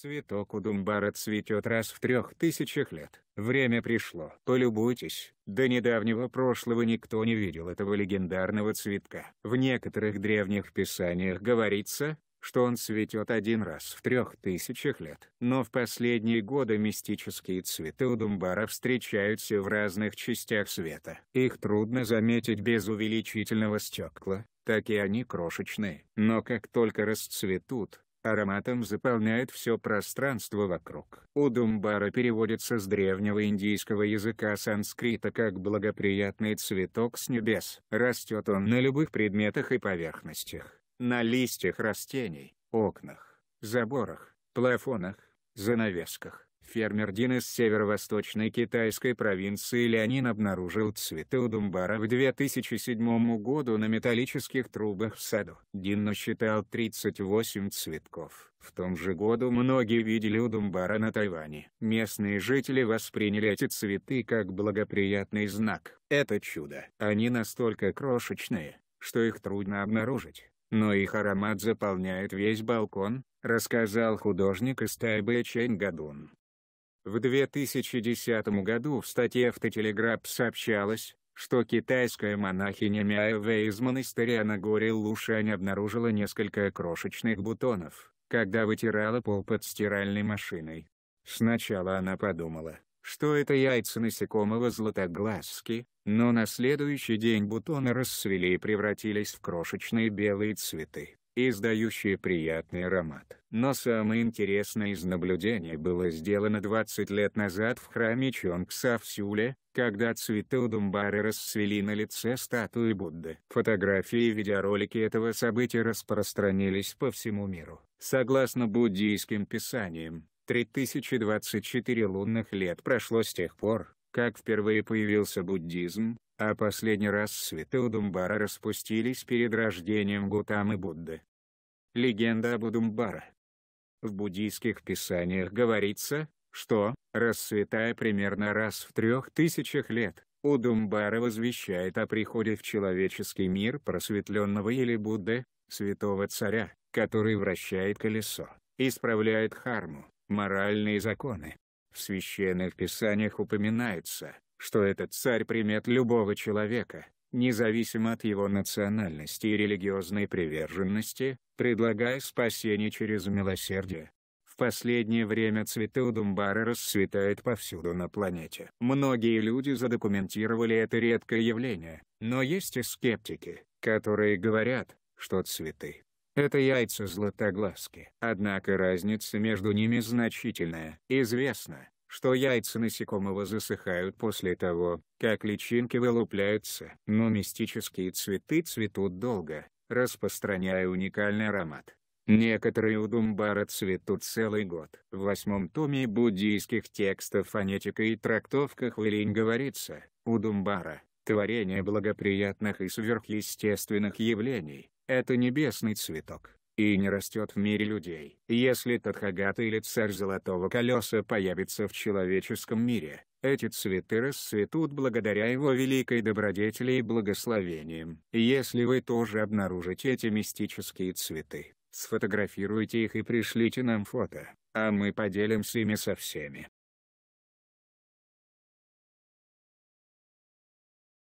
Цветок у Думбара цветет раз в трех тысячах лет. Время пришло, полюбуйтесь. До недавнего прошлого никто не видел этого легендарного цветка. В некоторых древних писаниях говорится, что он цветет один раз в трех тысячах лет. Но в последние годы мистические цветы у Думбара встречаются в разных частях света. Их трудно заметить без увеличительного стекла, так и они крошечные. Но как только расцветут, Ароматом заполняет все пространство вокруг. Удумбара переводится с древнего индийского языка санскрита как «благоприятный цветок с небес». Растет он на любых предметах и поверхностях, на листьях растений, окнах, заборах, плафонах, занавесках. Фермер Дин из северо-восточной китайской провинции Леонин обнаружил цветы у Думбара в 2007 году на металлических трубах в саду. Дин насчитал 38 цветков. В том же году многие видели у Думбара на Тайване. Местные жители восприняли эти цветы как благоприятный знак. Это чудо. Они настолько крошечные, что их трудно обнаружить, но их аромат заполняет весь балкон, рассказал художник из Тайбэя Чэнь Гадун. В 2010 году в статье «Автотелеграф» сообщалось, что китайская монахиня Мяо Вэй из монастыря на горе Лушань обнаружила несколько крошечных бутонов, когда вытирала пол под стиральной машиной. Сначала она подумала, что это яйца насекомого златоглазки, но на следующий день бутоны расцвели и превратились в крошечные белые цветы издающие приятный аромат. Но самое интересное из наблюдений было сделано 20 лет назад в храме Чонгса в Сеуле, когда цветы Удумбары расцвели на лице статуи Будды. Фотографии и видеоролики этого события распространились по всему миру. Согласно буддийским писаниям, 3024 лунных лет прошло с тех пор, как впервые появился буддизм, а последний раз святые Удумбара распустились перед рождением Гутамы Будды. Легенда об Удумбара В буддийских писаниях говорится, что, расцветая примерно раз в трех тысячах лет, Удумбара возвещает о приходе в человеческий мир просветленного или Будды, святого царя, который вращает колесо, исправляет харму, моральные законы, в священных писаниях упоминается, что этот царь примет любого человека, независимо от его национальности и религиозной приверженности, предлагая спасение через милосердие. В последнее время цветы у удумбары расцветают повсюду на планете. Многие люди задокументировали это редкое явление, но есть и скептики, которые говорят, что цветы это яйца златоглазки. Однако разница между ними значительная. Известно, что яйца насекомого засыхают после того, как личинки вылупляются. Но мистические цветы цветут долго, распространяя уникальный аромат. Некоторые у Думбара цветут целый год. В восьмом томе буддийских текстов фонетика и трактовках Вилинь говорится, у Думбара, творение благоприятных и сверхъестественных явлений, это небесный цветок, и не растет в мире людей. Если Тадхагата или царь Золотого Колеса появится в человеческом мире, эти цветы расцветут благодаря его великой добродетели и благословениям. Если вы тоже обнаружите эти мистические цветы, сфотографируйте их и пришлите нам фото, а мы поделимся ими со всеми.